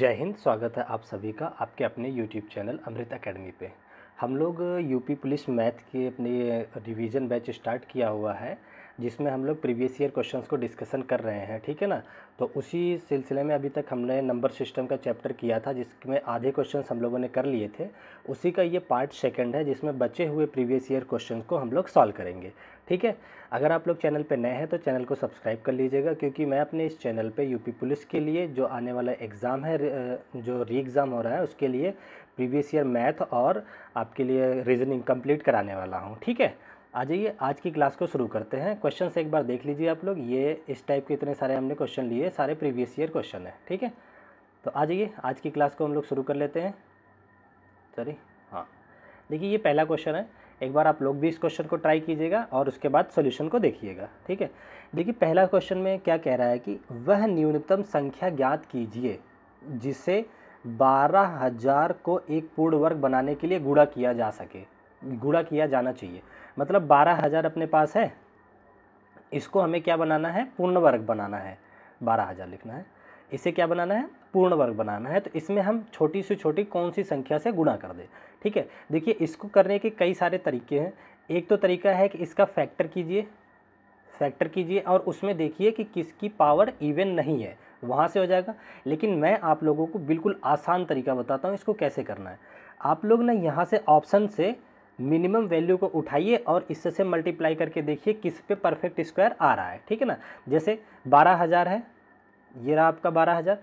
जय हिंद स्वागत है आप सभी का आपके अपने YouTube चैनल अमृत एकेडमी पे हम लोग यूपी पुलिस मैथ के अपने रिवीजन बैच स्टार्ट किया हुआ है जिसमें हम लोग प्रीवियस ईयर क्वेश्चंस को डिस्कशन कर रहे हैं ठीक है ना तो उसी सिलसिले में अभी तक हमने नंबर सिस्टम का चैप्टर किया था जिसमें आधे क्वेश्चंस हम लोगों ने कर लिए थे उसी का ये पार्ट सेकंड है जिसमें बचे हुए प्रीवियस ईयर क्वेश्चन को हम लोग सॉल्व करेंगे ठीक है अगर आप लोग चैनल पर नए हैं तो चैनल को सब्सक्राइब कर लीजिएगा क्योंकि मैं अपने इस चैनल पर यूपी पुलिस के लिए जो आने वाला एग्ज़ाम है जो री एग्ज़ाम हो रहा है उसके लिए प्रीवियस ईयर मैथ और आपके लिए रीजनिंग कंप्लीट कराने वाला हूँ ठीक है आ जाइए आज की क्लास को शुरू करते हैं क्वेश्चन एक बार देख लीजिए आप लोग ये इस टाइप के इतने सारे हमने क्वेश्चन लिए सारे प्रीवियस ईयर क्वेश्चन है ठीक है तो आ जाइए आज की क्लास को हम लोग शुरू कर लेते हैं सॉरी हाँ देखिए ये पहला क्वेश्चन है एक बार आप लोग भी इस क्वेश्चन को ट्राई कीजिएगा और उसके बाद सोल्यूशन को देखिएगा ठीक है देखिए पहला क्वेश्चन में क्या कह रहा है कि वह न्यूनतम संख्या ज्ञात कीजिए जिसे बारह हज़ार को एक पूर्ण वर्ग बनाने के लिए गुड़ा किया जा सके गुड़ा किया जाना चाहिए मतलब बारह हज़ार अपने पास है इसको हमें क्या बनाना है पूर्ण वर्ग बनाना है बारह हज़ार लिखना है इसे क्या बनाना है पूर्ण वर्ग बनाना है तो इसमें हम छोटी से छोटी कौन सी संख्या से गुणा कर दें ठीक है देखिए इसको करने के कई सारे तरीके हैं एक तो तरीका है कि इसका फैक्टर कीजिए फैक्टर कीजिए और उसमें देखिए कि किसकी पावर इवन नहीं है वहाँ से हो जाएगा लेकिन मैं आप लोगों को बिल्कुल आसान तरीका बताता हूँ इसको कैसे करना है आप लोग ना यहाँ से ऑप्शन से मिनिमम वैल्यू को उठाइए और इससे से मल्टीप्लाई करके देखिए किस पे परफेक्ट स्क्वायर आ रहा है ठीक है ना जैसे बारह हज़ार है ये रहा आपका बारह हज़ार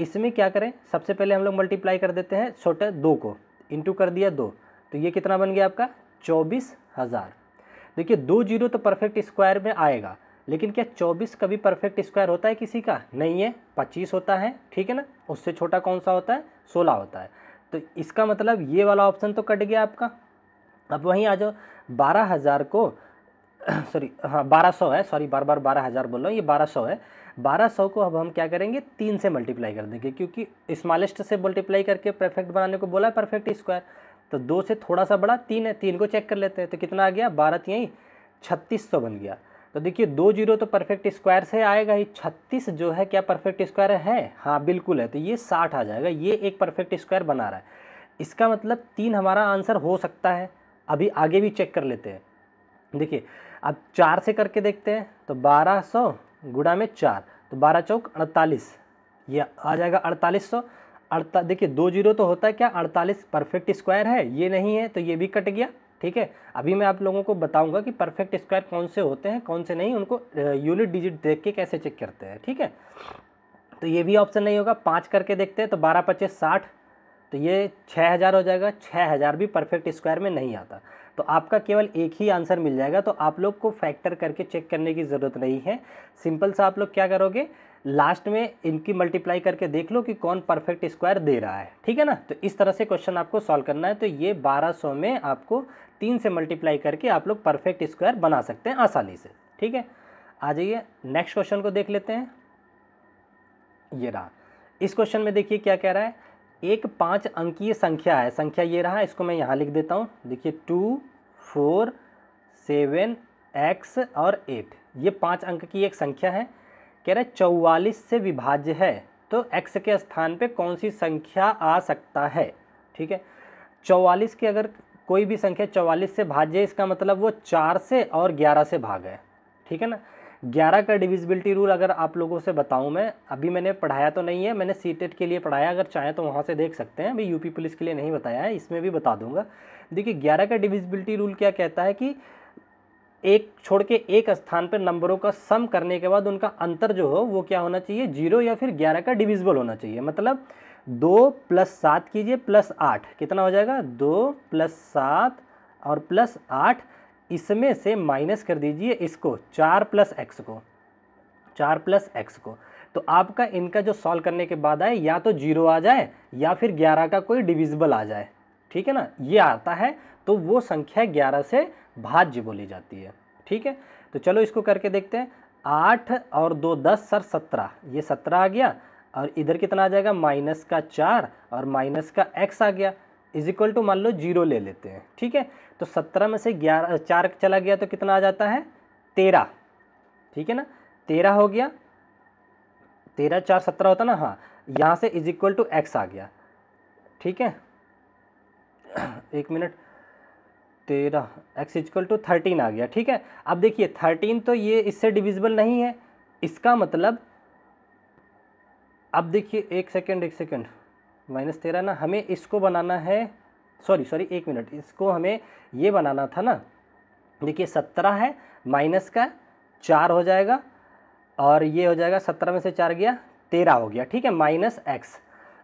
इसमें क्या करें सबसे पहले हम लोग मल्टीप्लाई कर देते हैं छोटे दो को इंटू कर दिया दो तो ये कितना बन गया आपका चौबीस हज़ार देखिए दो जीरो तो परफेक्ट स्क्वायर में आएगा लेकिन क्या चौबीस कभी परफेक्ट स्क्वायर होता है किसी का नहीं है पच्चीस होता है ठीक है ना उससे छोटा कौन सा होता है सोलह होता है तो इसका मतलब ये वाला ऑप्शन तो कट गया आपका अब वहीं आ जाओ बारह हज़ार को सॉरी हाँ बारह सौ है सॉरी बार बार बारह हज़ार बोल रहा हूँ ये बारह सौ है बारह सौ को अब हम क्या करेंगे तीन से मल्टीप्लाई कर देंगे क्योंकि स्मॉलेस्ट से मल्टीप्लाई करके परफेक्ट बनाने को बोला है परफेक्ट स्क्वायर तो दो से थोड़ा सा बड़ा तीन है तीन को चेक कर लेते हैं तो कितना आ गया बारह तीन छत्तीस सौ बन गया तो देखिए दो जीरो तो परफेक्ट स्क्वायर से आएगा ही छत्तीस जो है क्या परफेक्ट स्क्वायर है हाँ बिल्कुल है तो ये साठ आ जाएगा ये एक परफेक्ट स्क्वायर बना रहा है इसका मतलब तीन हमारा आंसर हो सकता है अभी आगे भी चेक कर लेते हैं देखिए अब चार से करके देखते हैं तो बारह सौ गुड़ा में चार तो बारह चौक अड़तालीस ये आ जाएगा अड़तालीस सौ अड़ता देखिए दो जीरो तो होता है क्या अड़तालीस परफेक्ट स्क्वायर है ये नहीं है तो ये भी कट गया ठीक है अभी मैं आप लोगों को बताऊंगा कि परफेक्ट स्क्वायर कौन से होते हैं कौन से नहीं उनको यूनिट डिजिट देख के कैसे चेक करते हैं ठीक है तो ये भी ऑप्शन नहीं होगा पाँच करके देखते हैं तो बारह पच्चीस साठ तो ये छः हज़ार हो जाएगा छः हज़ार भी परफेक्ट स्क्वायर में नहीं आता तो आपका केवल एक ही आंसर मिल जाएगा तो आप लोग को फैक्टर करके चेक करने की ज़रूरत नहीं है सिंपल सा आप लोग क्या करोगे लास्ट में इनकी मल्टीप्लाई करके देख लो कि कौन परफेक्ट स्क्वायर दे रहा है ठीक है ना तो इस तरह से क्वेश्चन आपको सॉल्व करना है तो ये 1200 में आपको तीन से मल्टीप्लाई करके आप लोग परफेक्ट स्क्वायर बना सकते हैं आसानी से ठीक है आ जाइए नेक्स्ट क्वेश्चन को देख लेते हैं ये रहा इस क्वेश्चन में देखिए क्या कह रहा है एक पाँच अंकीय संख्या है संख्या ये रहा इसको मैं यहाँ लिख देता हूँ देखिए टू फोर सेवन एक्स और एट ये पाँच अंक की एक संख्या है कह रहे चौवालीस से विभाज्य है तो एक्स के स्थान पे कौन सी संख्या आ सकता है ठीक है चौवालीस की अगर कोई भी संख्या चौवालीस से भाज्य इसका मतलब वो चार से और ग्यारह से भाग है ठीक है ना ग्यारह का डिविजिबिलिटी रूल अगर आप लोगों से बताऊं मैं अभी मैंने पढ़ाया तो नहीं है मैंने सी टेट e के लिए पढ़ाया अगर चाहें तो वहाँ से देख सकते हैं अभी यूपी पुलिस के लिए नहीं बताया है इसमें भी बता दूंगा देखिए ग्यारह का डिविजिबिलिटी रूल क्या कहता है कि एक छोड़ के एक स्थान पर नंबरों का सम करने के बाद उनका अंतर जो हो वो क्या होना चाहिए जीरो या फिर ग्यारह का डिविजिबल होना चाहिए मतलब दो प्लस सात कीजिए प्लस आठ कितना हो जाएगा दो प्लस सात और प्लस आठ इसमें से माइनस कर दीजिए इसको चार प्लस एक्स को चार प्लस एक्स को तो आपका इनका जो सॉल्व करने के बाद आए या तो जीरो आ जाए या फिर ग्यारह का कोई डिविजिबल आ जाए ठीक है ना ये आता है तो वो संख्या ग्यारह से भाज्य बोली जाती है ठीक है तो चलो इसको करके देखते हैं आठ और दो दस सर सत्रह ये सत्रह आ गया और इधर कितना आ जाएगा माइनस का चार और माइनस का एक्स आ गया इज इक्वल टू मान लो जीरो ले लेते हैं ठीक है तो सत्रह में से ग्यारह चार चला गया तो कितना आ जाता है तेरह ठीक है ना तेरह हो गया तेरह चार सत्रह होता ना हाँ यहाँ से इज इक्वल टू एक्स आ गया ठीक है एक मिनट तेरह एक्स इजक्वल टू थर्टीन आ गया ठीक है अब देखिए थर्टीन तो ये इससे डिविजिबल नहीं है इसका मतलब अब देखिए एक सेकेंड एक सेकेंड माइनस तेरह ना हमें इसको बनाना है सॉरी सॉरी एक मिनट इसको हमें ये बनाना था ना देखिए सत्रह है माइनस का चार हो जाएगा और ये हो जाएगा सत्रह में से चार गया तेरह हो गया ठीक है माइनस एक्स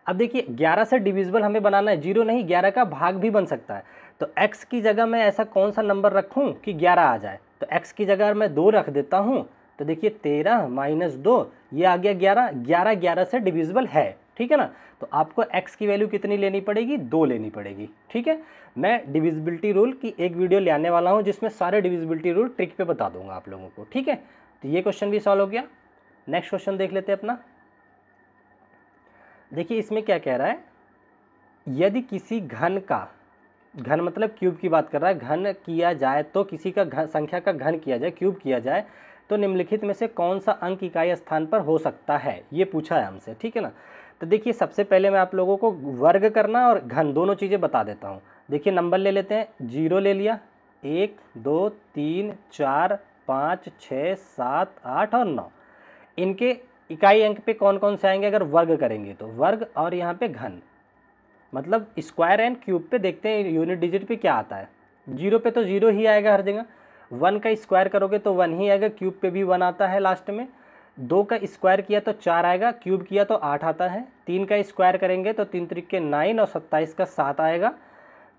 अब देखिए ग्यारह से डिविजिबल हमें बनाना है जीरो नहीं ग्यारह का भाग भी बन सकता है तो एक्स की जगह मैं ऐसा कौन सा नंबर रखूँ कि ग्यारह आ जाए तो एक्स की जगह मैं दो रख देता हूँ तो देखिए तेरह माइनस दो ये आ गया ग्यारह ग्यारह ग्यारह से डिविजिबल है ठीक है ना तो आपको x की वैल्यू कितनी लेनी पड़ेगी दो लेनी पड़ेगी ठीक है मैं डिविजिबिलिटी रूल की एक वीडियो ले आने वाला हूँ जिसमें सारे डिविजिबिलिटी रूल ट्रिक पे बता दूंगा आप लोगों को ठीक है तो ये क्वेश्चन भी सॉल्व हो गया नेक्स्ट क्वेश्चन देख लेते हैं अपना देखिए इसमें क्या कह रहा है यदि किसी घन का घन मतलब क्यूब की बात कर रहा है घन किया जाए तो किसी का घन संख्या का घन किया जाए क्यूब किया जाए तो निम्नलिखित में से कौन सा अंक इकाई स्थान पर हो सकता है ये पूछा है हमसे ठीक है ना तो देखिए सबसे पहले मैं आप लोगों को वर्ग करना और घन दोनों चीज़ें बता देता हूँ देखिए नंबर ले लेते हैं जीरो ले लिया एक दो तीन चार पाँच छः सात आठ और नौ इनके इकाई अंक पे कौन कौन से आएंगे अगर वर्ग करेंगे तो वर्ग और यहाँ पे घन मतलब स्क्वायर एंड क्यूब पे देखते हैं यूनिट डिजिट पे क्या आता है जीरो पे तो जीरो ही आएगा हर जगह वन का स्क्वायर करोगे तो वन ही आएगा क्यूब पे भी वन आता है लास्ट में दो का स्क्वायर किया तो चार आएगा क्यूब किया तो आठ आता है तीन का स्क्वायर करेंगे तो तीन तरीके नाइन और सत्ताईस का सात आएगा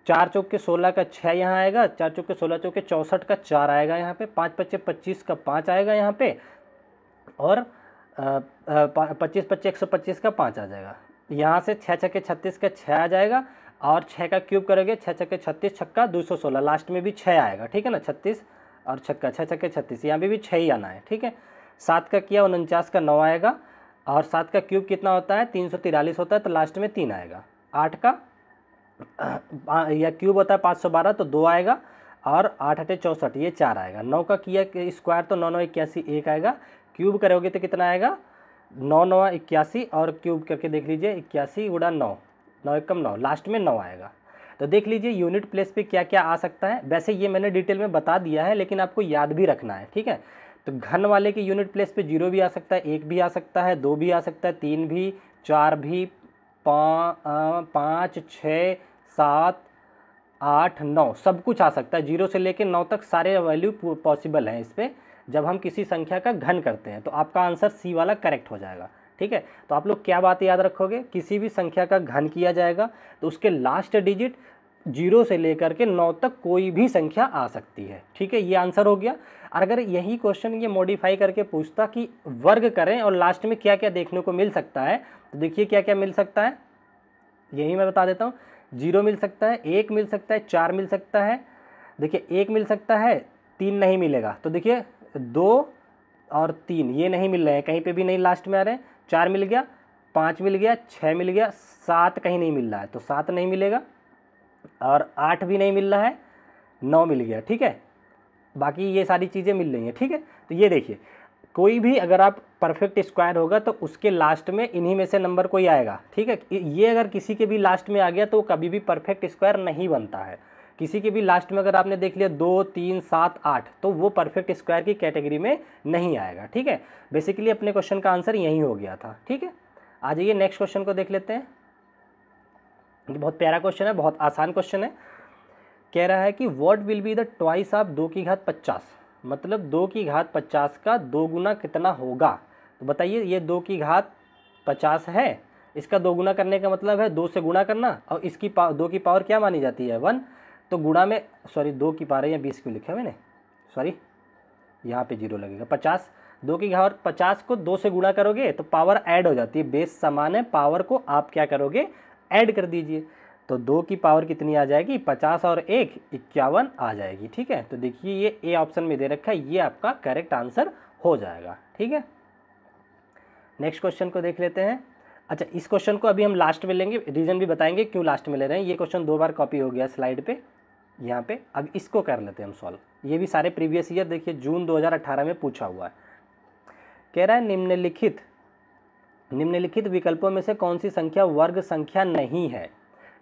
चार चौक के सोलह का छः यहाँ आएगा चार चौक के सोलह चौक के चौंसठ का चार आएगा यहाँ पे पाँच पच्चे पच्चीस का पाँच आएगा यहाँ पे और पच्चीस पच्चीस एक सौ पच्चीस का पाँच आ जाएगा यहाँ से छः छक्के छत्तीस का छः आ जाएगा और छः का क्यूब करेंगे छः छक्के छत्तीस छक्का दो सौ सोलह लास्ट में भी छः आएगा ठीक है ना छत्तीस और छक्का छः छक्के छत्तीस यहाँ पर भी छः ही आना है ठीक है सात का किया उनचास का नौ आएगा और सात का क्यूब कितना होता है तीन सौ तिरालीस होता है तो लास्ट में तीन आएगा आठ का या क्यूब होता है पाँच सौ बारह तो दो आएगा और आठ अठे चौंसठ ये चार आएगा नौ का किया स्क्वायर तो नौ नौ इक्यासी एक आएगा क्यूब करोगे तो कितना आएगा नौ नौ इक्यासी और क्यूब करके देख लीजिए इक्यासी उड़ा नौ नौ एक कम नौ लास्ट में नौ आएगा तो देख लीजिए यूनिट प्लेस पे क्या क्या आ सकता है वैसे ये मैंने डिटेल में बता दिया है लेकिन आपको याद भी रखना है ठीक है तो घन वाले के यूनिट प्लेस पे जीरो भी आ सकता है एक भी आ सकता है दो भी आ सकता है तीन भी चार भी पाँच छः सात आठ नौ सब कुछ आ सकता है जीरो से लेकर नौ तक सारे वैल्यू पॉसिबल हैं इस पर जब हम किसी संख्या का घन करते हैं तो आपका आंसर सी वाला करेक्ट हो जाएगा ठीक है तो आप लोग क्या बात याद रखोगे किसी भी संख्या का घन किया जाएगा तो उसके लास्ट डिजिट जीरो से लेकर के नौ तक कोई भी संख्या आ सकती है ठीक है ये आंसर हो गया और अगर यही क्वेश्चन ये मॉडिफाई करके पूछता कि वर्ग करें और लास्ट में क्या क्या देखने को मिल सकता है तो देखिए क्या क्या मिल सकता है यही मैं बता देता हूँ जीरो मिल सकता है एक मिल सकता है चार मिल सकता है देखिए एक मिल सकता है तीन नहीं मिलेगा तो देखिए दो और तीन ये नहीं मिल रहे हैं कहीं पे भी नहीं लास्ट में आ रहे हैं चार मिल गया पाँच मिल गया छः मिल गया सात कहीं नहीं मिल रहा है तो सात नहीं मिलेगा और आठ भी नहीं मिल रहा है नौ मिल गया ठीक है बाकी ये सारी चीज़ें मिल रही हैं ठीक है तो ये देखिए कोई भी अगर आप परफेक्ट स्क्वायर होगा तो उसके लास्ट में इन्हीं में से नंबर कोई आएगा ठीक है ये अगर किसी के भी लास्ट में आ गया तो कभी भी परफेक्ट स्क्वायर नहीं बनता है किसी के भी लास्ट में अगर आपने देख लिया दो तीन सात आठ तो वो परफेक्ट स्क्वायर की कैटेगरी में नहीं आएगा ठीक है बेसिकली अपने क्वेश्चन का आंसर यही हो गया था ठीक है आ जाइए नेक्स्ट क्वेश्चन को देख लेते हैं ये बहुत प्यारा क्वेश्चन है बहुत आसान क्वेश्चन है कह रहा है कि what will be the twice of दो की घात पचास मतलब दो की घात पचास का दो गुना कितना होगा तो बताइए ये दो की घात पचास है इसका दो गुना करने का मतलब है दो से गुणा करना और इसकी पावर दो की पावर क्या मानी जाती है वन तो गुणा में सॉरी दो की पावर या बीस क्यों लिखा मैंने सॉरी यहाँ पे जीरो लगेगा पचास दो की घावर पचास को दो से गुणा करोगे तो पावर ऐड हो जाती है बेस समान है पावर को आप क्या करोगे ऐड कर दीजिए तो दो की पावर कितनी आ जाएगी पचास और एक इक्यावन आ जाएगी ठीक है तो देखिए ये ए ऑप्शन में दे रखा है ये आपका करेक्ट आंसर हो जाएगा ठीक है नेक्स्ट क्वेश्चन को देख लेते हैं अच्छा इस क्वेश्चन को अभी हम लास्ट में लेंगे रीज़न भी बताएंगे क्यों लास्ट में ले रहे हैं ये क्वेश्चन दो बार कॉपी हो गया स्लाइड पे यहाँ पे अब इसको कर लेते हैं हम सॉल्व ये भी सारे प्रीवियस ईयर देखिए जून 2018 में पूछा हुआ है कह रहा है निम्नलिखित निम्नलिखित विकल्पों में से कौन सी संख्या वर्ग संख्या नहीं है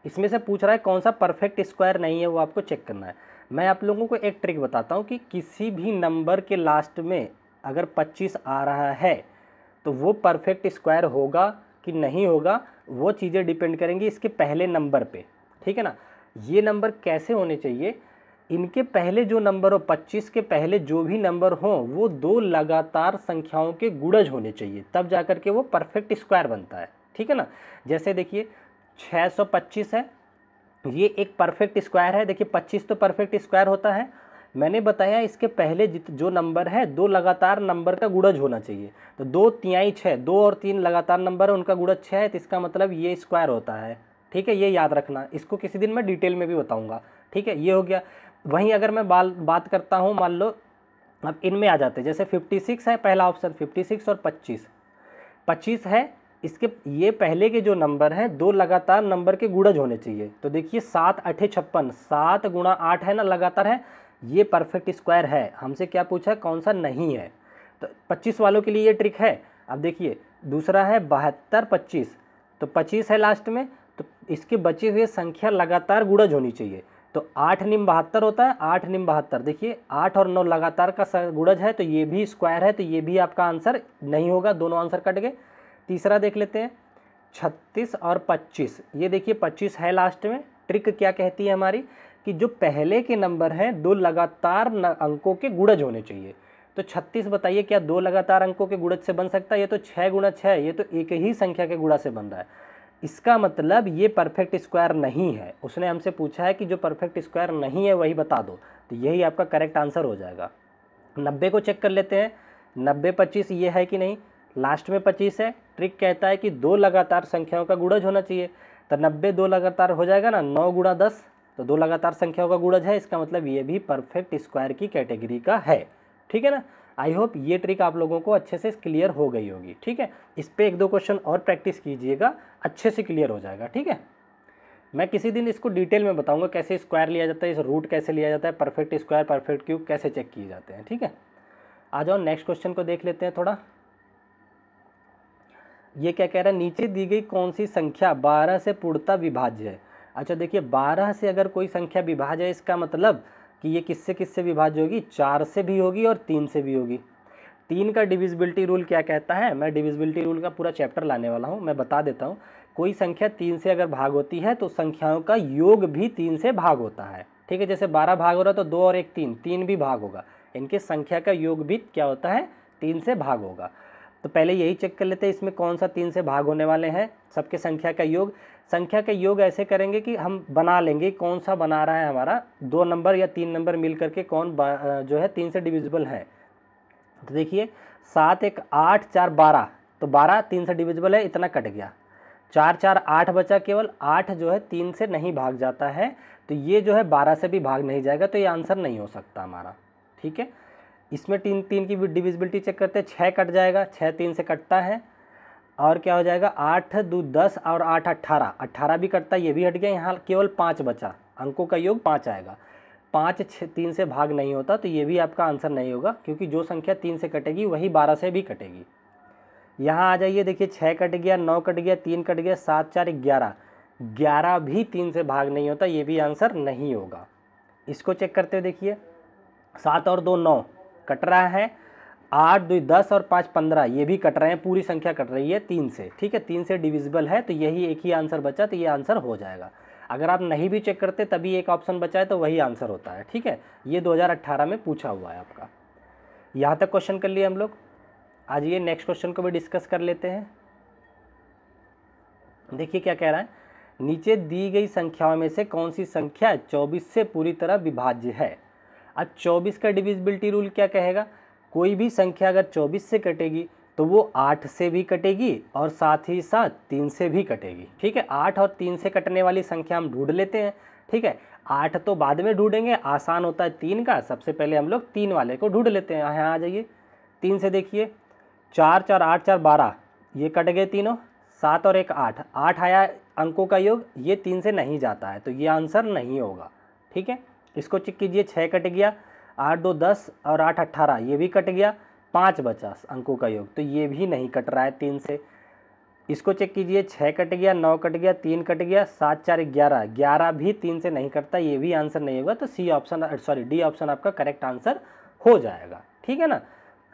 इसमें से पूछ रहा है कौन सा परफेक्ट स्क्वायर नहीं है वो आपको चेक करना है मैं आप लोगों को एक ट्रिक बताता हूँ कि किसी भी नंबर के लास्ट में अगर 25 आ रहा है तो वो परफेक्ट स्क्वायर होगा कि नहीं होगा वो चीज़ें डिपेंड करेंगी इसके पहले नंबर पर ठीक है ना ये नंबर कैसे होने चाहिए इनके पहले जो नंबर हो 25 के पहले जो भी नंबर हो वो दो लगातार संख्याओं के गुड़ज होने चाहिए तब जा कर के वो परफेक्ट स्क्वायर बनता है ठीक है ना जैसे देखिए 625 है ये एक परफेक्ट स्क्वायर है देखिए 25 तो परफेक्ट स्क्वायर होता है मैंने बताया इसके पहले जो नंबर है दो लगातार नंबर का गुड़ज होना चाहिए तो दो तिहाई छः दो और तीन लगातार नंबर है उनका गुड़ज छः है तो इसका मतलब ये स्क्वायर होता है ठीक है ये याद रखना इसको किसी दिन मैं डिटेल में भी बताऊँगा ठीक है ये हो गया वहीं अगर मैं बाल बात करता हूँ मान लो अब इनमें आ जाते हैं जैसे 56 है पहला ऑप्शन 56 और 25 25 है इसके ये पहले के जो नंबर हैं दो लगातार नंबर के गुड़ज होने चाहिए तो देखिए सात अठे छप्पन सात गुणा आठ है ना लगातार है ये परफेक्ट स्क्वायर है हमसे क्या पूछा कौन सा नहीं है तो पच्चीस वालों के लिए ये ट्रिक है अब देखिए दूसरा है बहत्तर पच्चीस तो पच्चीस है लास्ट में तो इसके बचे हुए संख्या लगातार गुड़ज होनी चाहिए तो आठ निम बहत्तर होता है आठ निम बहत्तर देखिए आठ और नौ लगातार का गुड़ज है तो ये भी स्क्वायर है तो ये भी आपका आंसर नहीं होगा दोनों आंसर कट गए तीसरा देख लेते हैं छत्तीस और पच्चीस ये देखिए पच्चीस है लास्ट में ट्रिक क्या कहती है हमारी कि जो पहले के नंबर हैं दो लगातार अंकों के गुड़ज होने चाहिए तो छत्तीस बताइए क्या दो लगातार अंकों के गुड़ज से बन सकता है ये तो छः गुणा छः ये तो एक ही संख्या के गुड़ा से बन रहा है इसका मतलब ये परफेक्ट स्क्वायर नहीं है उसने हमसे पूछा है कि जो परफेक्ट स्क्वायर नहीं है वही बता दो तो यही आपका करेक्ट आंसर हो जाएगा नब्बे को चेक कर लेते हैं नब्बे पच्चीस ये है कि नहीं लास्ट में पच्चीस है ट्रिक कहता है कि दो लगातार संख्याओं का गुड़ज होना चाहिए तो नब्बे दो लगातार हो जाएगा ना नौ गुणा दस तो दो लगातार संख्याओं का गुड़ज है इसका मतलब ये भी परफेक्ट स्क्वायर की कैटेगरी का है ठीक है ना आई होप ये ट्रिक आप लोगों को अच्छे से क्लियर हो गई होगी ठीक है इस पर एक दो क्वेश्चन और प्रैक्टिस कीजिएगा अच्छे से क्लियर हो जाएगा ठीक है मैं किसी दिन इसको डिटेल में बताऊंगा कैसे स्क्वायर लिया जाता है इस रूट कैसे लिया जाता है परफेक्ट स्क्वायर परफेक्ट क्यूब कैसे चेक किए जाते हैं ठीक है आ जाओ नेक्स्ट क्वेश्चन को देख लेते हैं थोड़ा ये क्या कह रहा है नीचे दी गई कौन सी संख्या बारह से पूर्णता विभाज्य है अच्छा देखिए बारह से अगर कोई संख्या विभाज्य है इसका मतलब कि ये किससे किससे विभाज्य होगी चार से भी होगी और तीन से भी होगी तीन का डिविजिबिलिटी रूल क्या कहता है मैं डिविजिबिलिटी रूल का पूरा चैप्टर लाने वाला हूँ मैं बता देता हूँ कोई संख्या तीन से अगर भाग होती है तो संख्याओं का योग भी तीन से भाग होता है ठीक है जैसे बारह भाग हो रहा तो दो और एक तीन तीन भी भाग होगा इनके संख्या का योग भी क्या होता है तीन से भाग होगा तो पहले यही चेक कर लेते हैं इसमें कौन सा तीन से भाग होने वाले हैं सबके संख्या का योग संख्या के योग ऐसे करेंगे कि हम बना लेंगे कौन सा बना रहा है हमारा दो नंबर या तीन नंबर मिल करके कौन जो है तीन से डिविजिबल है तो देखिए सात एक आठ चार बारह तो बारह तीन से डिविजिबल है इतना कट गया चार चार आठ बचा केवल आठ जो है तीन से नहीं भाग जाता है तो ये जो है बारह से भी भाग नहीं जाएगा तो ये आंसर नहीं हो सकता हमारा ठीक है इसमें तीन तीन की डिविजिबिलिटी चेक करते हैं छः कट जाएगा छः तीन से कटता है और क्या हो जाएगा आठ दो दस और आठ अट्ठारह अट्ठारह भी कटता है ये भी हट गया यहाँ केवल पाँच बचा अंकों का योग पाँच आएगा पाँच छः तीन से भाग नहीं होता तो ये भी आपका आंसर नहीं होगा क्योंकि जो संख्या तीन से कटेगी वही बारह से भी कटेगी यहाँ आ जाइए देखिए छः कट गया नौ कट गया तीन कट गया सात चार ग्यारह ग्यारह भी तीन से भाग नहीं होता ये भी आंसर नहीं होगा इसको चेक करते हुए देखिए सात और दो नौ कट रहा है आठ दो दस और पाँच पंद्रह ये भी कट रहे हैं पूरी संख्या कट रही है तीन से ठीक है तीन से डिविजिबल है तो यही एक ही आंसर बचा तो ये आंसर हो जाएगा अगर आप नहीं भी चेक करते तभी एक ऑप्शन बचा है तो वही आंसर होता है ठीक है ये 2018 में पूछा हुआ है आपका यहाँ तक क्वेश्चन कर लिए हम लोग आज ये नेक्स्ट क्वेश्चन को भी डिस्कस कर लेते हैं देखिए क्या कह रहा है नीचे दी गई संख्याओं में से कौन सी संख्या 24 से पूरी तरह विभाज्य है अब 24 का डिविजिबिलिटी रूल क्या कहेगा कोई भी संख्या अगर 24 से कटेगी तो वो आठ से भी कटेगी और साथ ही साथ तीन से भी कटेगी ठीक है आठ और तीन से कटने वाली संख्या हम ढूंढ लेते हैं ठीक है आठ तो बाद में ढूंढेंगे आसान होता है तीन का सबसे पहले हम लोग तीन वाले को ढूंढ लेते हैं यहाँ आ जाइए तीन से देखिए चार चार आठ चार बारह ये कट गए तीनों सात और एक आठ आठ आया अंकों का योग ये तीन से नहीं जाता है तो ये आंसर नहीं होगा ठीक है इसको चेक कीजिए छः कट गया आठ दो दस और आठ अट्ठारह ये भी कट गया पाँच बचा अंकों का योग तो ये भी नहीं कट रहा है तीन से इसको चेक कीजिए छः कट गया नौ कट गया तीन कट गया सात चार ग्यारह ग्यारह भी तीन से नहीं कटता ये भी आंसर नहीं होगा तो C option sorry D option आपका करेक्ट आंसर हो जाएगा ठीक है ना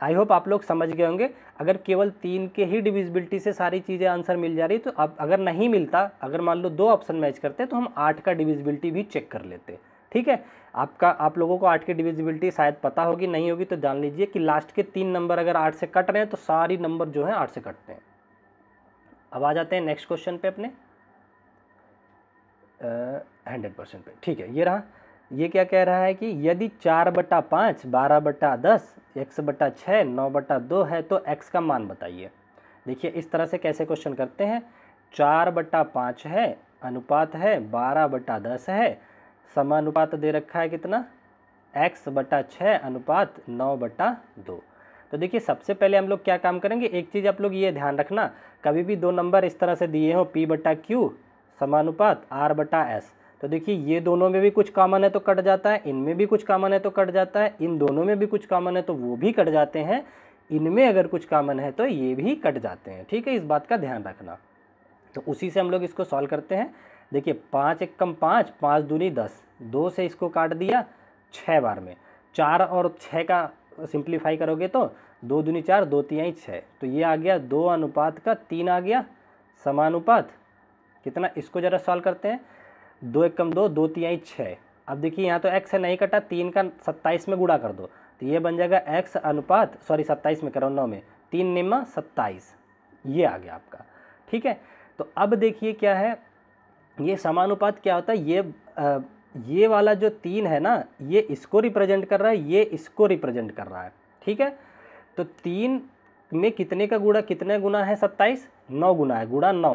आई होप आप लोग समझ गए होंगे अगर केवल तीन के ही डिविजिबिलिटी से सारी चीज़ें आंसर मिल जा रही तो अब अगर नहीं मिलता अगर मान लो दो ऑप्शन मैच करते तो हम आठ का डिविजिबिलिटी भी चेक कर लेते ठीक है आपका आप लोगों को आठ की डिविजिबिलिटी शायद पता होगी नहीं होगी तो जान लीजिए कि लास्ट के तीन नंबर अगर आठ से कट रहे हैं तो सारी नंबर जो है आठ से कटते हैं अब आ जाते हैं नेक्स्ट क्वेश्चन पे अपने हंड्रेड परसेंट पे ठीक है ये रहा ये क्या कह रहा है कि यदि चार बटा पाँच बारह बटा दस एक्स बटा छः नौ बटा दो है तो एक्स का मान बताइए देखिए इस तरह से कैसे क्वेश्चन करते हैं चार बटा पाँच है अनुपात है बारह बटा दस है समानुपात दे रखा है कितना एक्स बटा छः अनुपात नौ बटा दो तो देखिए सबसे पहले हम लोग क्या काम करेंगे एक चीज़ आप लोग ये ध्यान रखना कभी भी दो नंबर इस तरह से दिए हों पी बटा क्यू समानुपात आर बटा एस तो देखिए ये दोनों में भी कुछ कॉमन है तो कट जाता है इनमें भी कुछ कॉमन है तो कट जाता है इन दोनों में भी कुछ कॉमन है तो वो भी कट जाते हैं इनमें अगर कुछ कॉमन है तो ये भी कट जाते हैं ठीक है इस बात का ध्यान रखना तो उसी से हम लोग इसको सॉल्व करते हैं देखिए पाँच एक कम पाँच पाँच दूनी दस दो से इसको काट दिया छः बार में चार और छः का सिंप्लीफाई करोगे तो दो दूनी चार दो तिहाई छः तो ये आ गया दो अनुपात का तीन आ गया समानुपात कितना इसको ज़रा सॉल्व करते हैं दो एक कम दो दो तिहाई छः अब देखिए यहाँ तो एक्स से नहीं कटा तीन का सत्ताईस में गुड़ा कर दो तो ये बन जाएगा एक्स अनुपात सॉरी सत्ताईस में करो नौ में तीन निम्मा सत्ताईस ये आ गया आपका ठीक है तो अब देखिए क्या है ये समानुपात क्या होता है ये आ, ये वाला जो तीन है ना ये इसको रिप्रेजेंट कर रहा है ये इसको रिप्रेजेंट कर रहा है ठीक है तो तीन में कितने का गुड़ा कितने गुना है सत्ताईस नौ गुना है गुड़ा नौ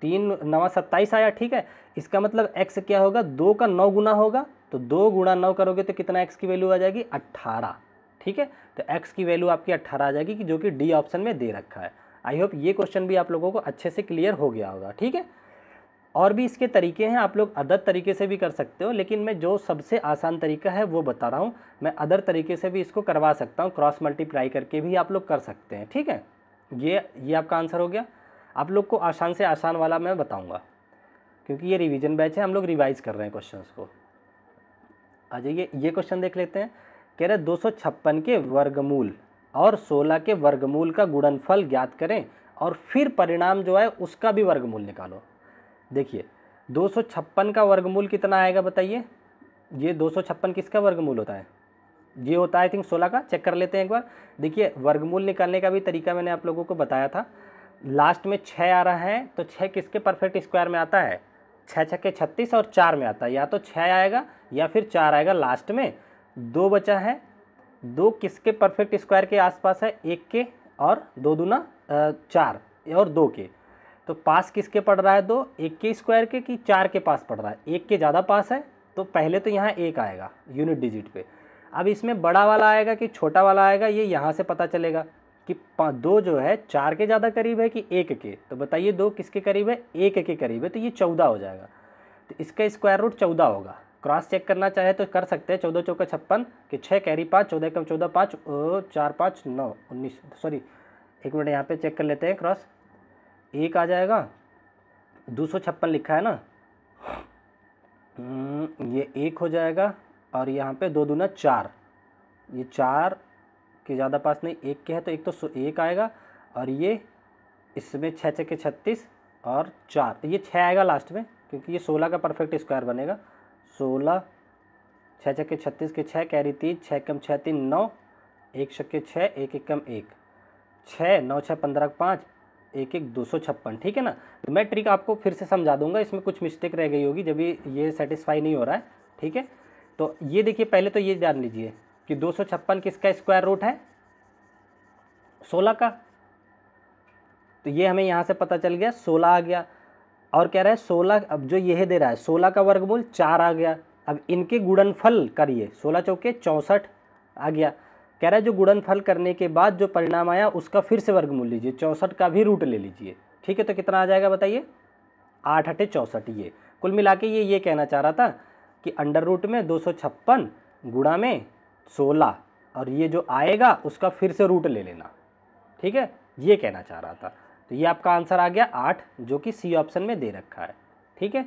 तीन नवा सत्ताईस आया ठीक है इसका मतलब एक्स क्या होगा दो का नौ गुना होगा तो दो गुणा नौ करोगे तो कितना एक्स की वैल्यू आ जाएगी अट्ठारह ठीक है तो एक्स की वैल्यू आपकी अट्ठारह आ जाएगी कि जो कि डी ऑप्शन में दे रखा है आई होप ये क्वेश्चन भी आप लोगों को अच्छे से क्लियर हो गया होगा ठीक है और भी इसके तरीके हैं आप लोग अदर तरीके से भी कर सकते हो लेकिन मैं जो सबसे आसान तरीका है वो बता रहा हूँ मैं अदर तरीके से भी इसको करवा सकता हूँ क्रॉस मल्टीप्लाई करके भी आप लोग कर सकते हैं ठीक है ये ये आपका आंसर हो गया आप लोग को आसान से आसान वाला मैं बताऊँगा क्योंकि ये रिविज़न बैच है हम लोग रिवाइज कर रहे हैं क्वेश्चन को आ जाइए ये क्वेश्चन देख लेते हैं कह रहे दो के वर्गमूल और सोलह के वर्गमूल का गुणनफल ज्ञात करें और फिर परिणाम जो है उसका भी वर्गमूल निकालो देखिए दो सौ छप्पन का वर्गमूल कितना आएगा बताइए ये दो सौ छप्पन किसका वर्गमूल होता है ये होता है आई थिंक सोलह का चेक कर लेते हैं एक बार देखिए वर्गमूल निकालने का भी तरीका मैंने आप लोगों को बताया था लास्ट में छः आ रहा है तो छः किसके परफेक्ट स्क्वायर में आता है छः छक्के छत्तीस और चार में आता है या तो छः आएगा या फिर चार आएगा लास्ट में दो बचा है दो किसके परफेक्ट स्क्वायर के आसपास है एक के और दो दूना चार और दो के तो पास किसके पड़ रहा है दो एक के स्क्वायर के कि चार के पास पड़ रहा है एक के ज़्यादा पास है तो पहले तो यहाँ एक आएगा यूनिट डिजिट पे अब इसमें बड़ा वाला आएगा कि छोटा वाला आएगा ये यहाँ से पता चलेगा कि दो जो है चार के ज़्यादा करीब है कि एक के तो बताइए दो किसके करीब है एक के करीब है तो ये चौदह हो जाएगा तो इसका स्क्वायर रूट चौदह होगा क्रॉस चेक करना चाहे तो कर सकते हैं चौदह चौका छप्पन कि छः कैरी पाँच चौदह कम चौदह पाँच चार पाँच नौ उन्नीस सॉरी एक मिनट यहाँ पे चेक कर लेते हैं क्रॉस एक आ जाएगा दो सौ छप्पन लिखा है ना हम्म, ये एक हो जाएगा और यहाँ पे दो दूना चार ये चार के ज़्यादा पास नहीं एक के है तो एक तो एक आएगा और ये इसमें छः के छत्तीस और चार ये छः आएगा लास्ट में क्योंकि ये सोलह का परफेक्ट स्क्वायर बनेगा सोलह छः के छत्तीस के छः कैरी तीन छः कम छः तीन नौ एक छक्के छः एक एक कम एक छः नौ छः पंद्रह पाँच एक एक दो सौ छप्पन ठीक है ना तो मैं ट्रिक आपको फिर से समझा दूंगा इसमें कुछ मिस्टेक रह गई होगी जब ये सेटिस्फाई नहीं हो रहा है ठीक है तो ये देखिए पहले तो ये जान लीजिए कि दो सौ छप्पन किसका स्क्वायर रूट है सोलह का तो ये हमें यहाँ से पता चल गया सोलह आ गया और कह रहा है सोलह अब जो यह दे रहा है सोलह का वर्गमूल चार आ गया अब इनके गुणनफल करिए सोलह चौके चौंसठ आ गया कह रहा है जो गुणनफल करने के बाद जो परिणाम आया उसका फिर से वर्गमूल लीजिए चौंसठ का भी रूट ले लीजिए ठीक है तो कितना आ जाएगा बताइए आठ अठे चौंसठ ये कुल मिला के ये ये कहना चाह रहा था कि अंडर रूट में दो सौ छप्पन गुणा में सोलह और ये जो आएगा उसका फिर से रूट ले लेना ठीक है ये कहना चाह रहा था तो ये आपका आंसर आ गया आठ जो कि सी ऑप्शन में दे रखा है ठीक है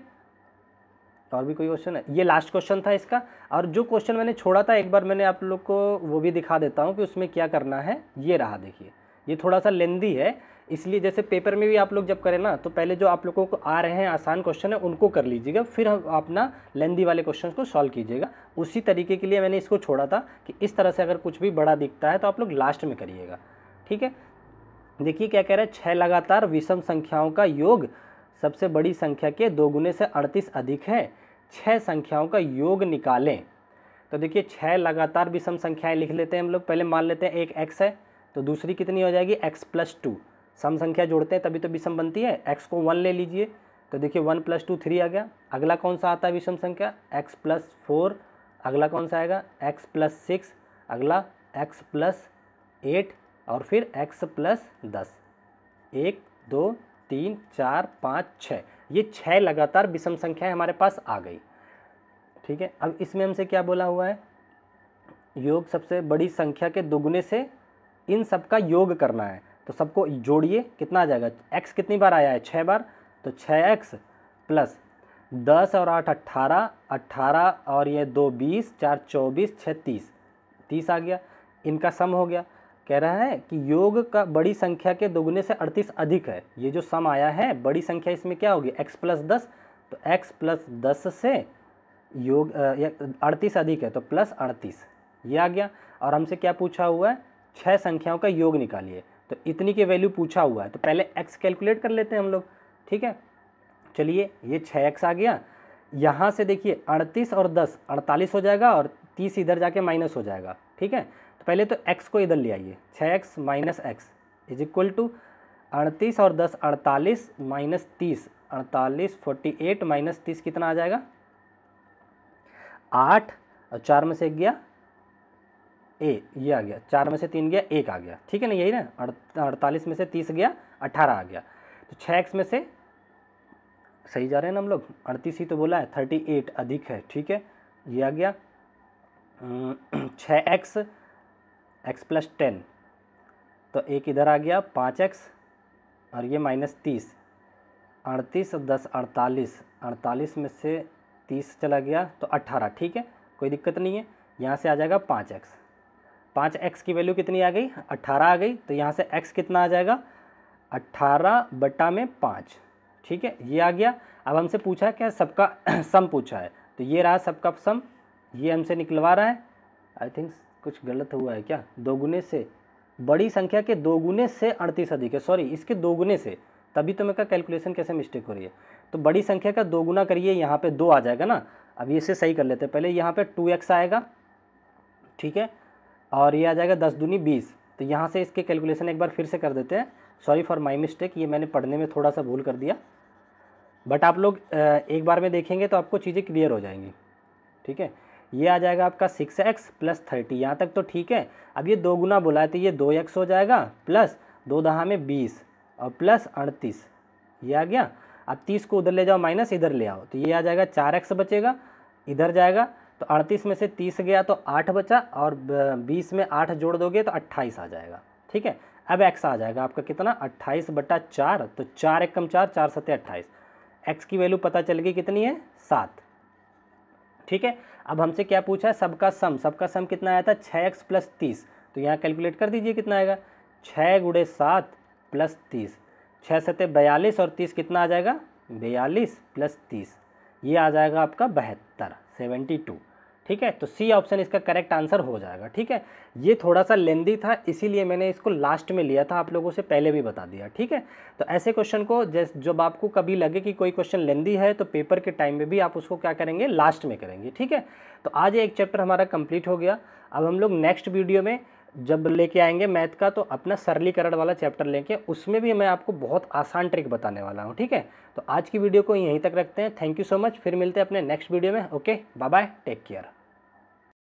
तो और भी कोई क्वेश्चन है ये लास्ट क्वेश्चन था इसका और जो क्वेश्चन मैंने छोड़ा था एक बार मैंने आप लोग को वो भी दिखा देता हूँ कि उसमें क्या करना है ये रहा देखिए ये थोड़ा सा लेंदी है इसलिए जैसे पेपर में भी आप लोग जब करें ना तो पहले जो आप लोगों को आ रहे हैं आसान क्वेश्चन है उनको कर लीजिएगा फिर अपना लेंदी वाले क्वेश्चन को सॉल्व कीजिएगा उसी तरीके के लिए मैंने इसको छोड़ा था कि इस तरह से अगर कुछ भी बड़ा दिखता है तो आप लोग लास्ट में करिएगा ठीक है देखिए क्या कह रहे हैं छः लगातार विषम संख्याओं का योग सबसे बड़ी संख्या के दोगुने से अड़तीस अधिक है छः संख्याओं का योग निकालें तो देखिए छः लगातार विषम संख्याएं लिख लेते हैं हम लोग पहले मान लेते हैं एक एक्स है तो दूसरी कितनी हो जाएगी एक्स प्लस टू सम संख्या जोड़ते हैं तभी तो विषम बनती है एक्स को वन ले लीजिए तो देखिए वन प्लस टू थ्री आ गया अगला कौन सा आता है विषम संख्या एक्स प्लस फोर अगला कौन सा आएगा एक्स प्लस सिक्स अगला एक्स प्लस एट और फिर एक्स प्लस दस एक दो तीन चार पाँच छः ये छः लगातार विषम संख्याएं हमारे पास आ गई ठीक है अब इसमें हमसे क्या बोला हुआ है योग सबसे बड़ी संख्या के दोगुने से इन सब का योग करना है तो सबको जोड़िए कितना आ जाएगा एक्स कितनी बार आया है छः बार तो छः एक्स प्लस दस और आठ अट्ठारह अट्ठारह और ये दो बीस चार चौबीस छः तीस तीस आ गया इनका सम हो गया कह रहा है कि योग का बड़ी संख्या के दोगुने से 38 अधिक है ये जो सम आया है बड़ी संख्या इसमें क्या होगी x प्लस दस तो x प्लस दस से योग अड़तीस अधिक है तो प्लस अड़तीस ये आ गया और हमसे क्या पूछा हुआ है छः संख्याओं का योग निकालिए तो इतनी की वैल्यू पूछा हुआ है तो पहले एक्स कैलकुलेट कर लेते हैं हम लोग ठीक है चलिए ये छः एक्स आ गया यहाँ से देखिए अड़तीस और दस अड़तालीस हो जाएगा और तीस इधर जाके माइनस हो जाएगा ठीक है पहले तो एक्स को इधर ले आइए छः X minus X is equal to अड़तीस और दस अड़तालीस माइनस तीस अड़तालीस फोर्टी एट माइनस तीस कितना आ जाएगा आठ और चार में से एक गया ए ये आ गया चार में से तीन गया एक आ गया ठीक है ना यही ना अड़तालीस में से तीस गया अट्ठारह आ गया तो छः एक्स में से सही जा रहे हैं ना हम लोग अड़तीस ही तो बोला है थर्टी एट अधिक है ठीक है ये आ गया छः एक्स एक्स प्लस टेन तो एक इधर आ गया पाँच एक्स और ये माइनस तीस अड़तीस और दस अड़तालीस अड़तालीस में से तीस चला गया तो अट्ठारह ठीक है कोई दिक्कत नहीं है यहाँ से आ जाएगा पाँच एक्स पाँच एक्स की वैल्यू कितनी आ गई अट्ठारह आ गई तो यहाँ से एक्स कितना आ जाएगा अट्ठारह बटा में पाँच ठीक है ये आ गया अब हमसे पूछा है क्या सबका सम पूछा है तो ये रहा सबका सम ये हमसे निकलवा रहा है आई थिंक कुछ गलत हुआ है क्या दोगुने से बड़ी संख्या के दोगुने से अड़तीस अधिक है सॉरी इसके दोगुने से तभी तो मेरे का कैलकुलेशन कैसे मिस्टेक हो रही है तो बड़ी संख्या का दोगुना करिए यहाँ पे दो आ जाएगा ना अब इसे सही कर लेते हैं पहले यहाँ पे टू एक्स आएगा ठीक है और ये आ जाएगा दस दूनी बीस तो यहाँ से इसके कैलकुलेशन एक बार फिर से कर देते हैं सॉरी फॉर माई मिस्टेक ये मैंने पढ़ने में थोड़ा सा भूल कर दिया बट आप लोग एक बार में देखेंगे तो आपको चीज़ें क्लियर हो जाएंगी ठीक है ये आ जाएगा आपका सिक्स एक्स प्लस थर्टी यहाँ तक तो ठीक है अब ये दो गुना बुलाए तो ये दो एक्स हो जाएगा प्लस दो दहा में बीस और प्लस अड़तीस ये आ गया अब तीस को उधर ले जाओ माइनस इधर ले आओ तो ये आ जाएगा चार एक्स बचेगा इधर जाएगा तो अड़तीस में से तीस गया तो आठ बचा और बीस में आठ जोड़ दोगे तो अट्ठाईस आ जाएगा ठीक है अब एक्स आ जाएगा आपका कितना अट्ठाईस बटा चार तो चार एक कम चार चार सत्य अट्ठाईस एक्स की वैल्यू पता चल गई कितनी है सात ठीक है अब हमसे क्या पूछा है सबका सम सबका सम कितना आया था छः एक्स प्लस तीस तो यहाँ कैलकुलेट कर दीजिए कितना आएगा छः गुड़े सात प्लस तीस छः सतह बयालीस और तीस कितना आ जाएगा बयालीस प्लस तीस ये आ जाएगा आपका बहत्तर सेवेंटी टू ठीक है तो सी ऑप्शन इसका करेक्ट आंसर हो जाएगा ठीक है ये थोड़ा सा लेंदी था इसीलिए मैंने इसको लास्ट में लिया था आप लोगों से पहले भी बता दिया ठीक है तो ऐसे क्वेश्चन को जैस जब आपको कभी लगे कि कोई क्वेश्चन लेंदी है तो पेपर के टाइम में भी आप उसको क्या करेंगे लास्ट में करेंगे ठीक है तो आज एक चैप्टर हमारा कंप्लीट हो गया अब हम लोग नेक्स्ट वीडियो में जब लेके आएंगे मैथ का तो अपना सरलीकरण वाला चैप्टर लेके उसमें भी मैं आपको बहुत आसान ट्रिक बताने वाला हूँ ठीक है तो आज की वीडियो को यहीं तक रखते हैं थैंक यू सो मच फिर मिलते हैं अपने नेक्स्ट वीडियो में okay bye bye take care